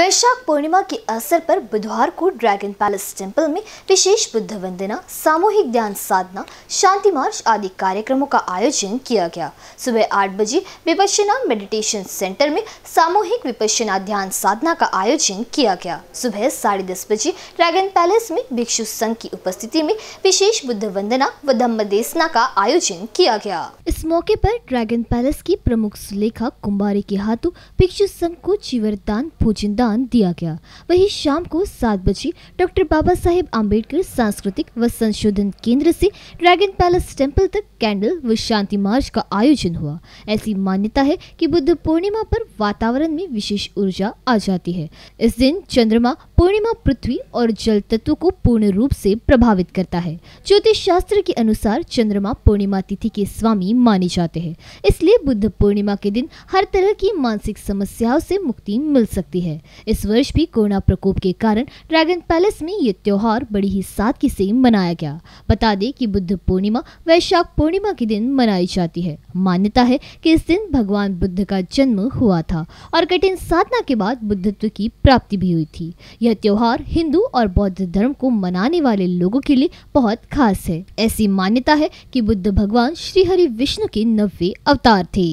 वैशाख पूर्णिमा के अवसर पर बुधवार को ड्रैगन पैलेस टेम्पल में विशेष बुद्ध वंदना सामूहिक ध्यान साधना शांति मार्च आदि कार्यक्रमों का आयोजन किया गया सुबह आठ बजे विपक्षना मेडिटेशन सेंटर में सामूहिक विपक्षना ध्यान साधना का आयोजन किया गया सुबह साढ़े दस बजे ड्रैगन पैलेस में भिक्षु संघ की उपस्थिति में विशेष बुद्ध वंदना व धम्म देशना का आयोजन किया गया इस मौके पर ड्रैगन पैलेस की प्रमुख सुलेखा कुम्बारी के हाथों भिक्षु संघ को जीवरदान भोजन दान सम्मान दिया गया वहीं शाम को सात बजे डॉक्टर बाबा साहेब आम्बेडकर सांस्कृतिक व संशोधन केंद्र से ड्रैगन पैलेस टेम्पल तक कैंडल व शांति मार्च का आयोजन हुआ ऐसी मान्यता है कि बुद्ध पूर्णिमा पर वातावरण में विशेष ऊर्जा आ जाती है इस दिन चंद्रमा पूर्णिमा पृथ्वी और जल तत्व को पूर्ण रूप से प्रभावित करता है ज्योतिष शास्त्र के अनुसार चंद्रमा पूर्णिमा तिथि के स्वामी माने जाते हैं इसलिए बुद्ध पूर्णिमा के दिन हर तरह की मानसिक समस्याओं से मुक्ति मिल सकती है इस वर्ष भी कोरोना प्रकोप के कारण ड्रैगन पैलेस में ये त्योहार बड़ी ही सादगी से मनाया गया बता दें कि बुद्ध पूर्णिमा वैशाख पूर्णिमा के दिन मनाई जाती है मान्यता है कि इस दिन भगवान बुद्ध का जन्म हुआ था और कठिन साधना के बाद बुद्धत्व की प्राप्ति भी हुई थी यह त्योहार हिंदू और बौद्ध धर्म को मनाने वाले लोगों के लिए बहुत खास है ऐसी मान्यता है की बुद्ध भगवान श्रीहरि विष्णु के नब्बे अवतार थे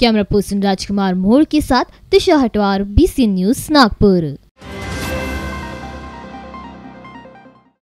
कैमरा पर्सन राजकुमार मोर के साथ दिशा हटवार बीसी न्यूज नागपुर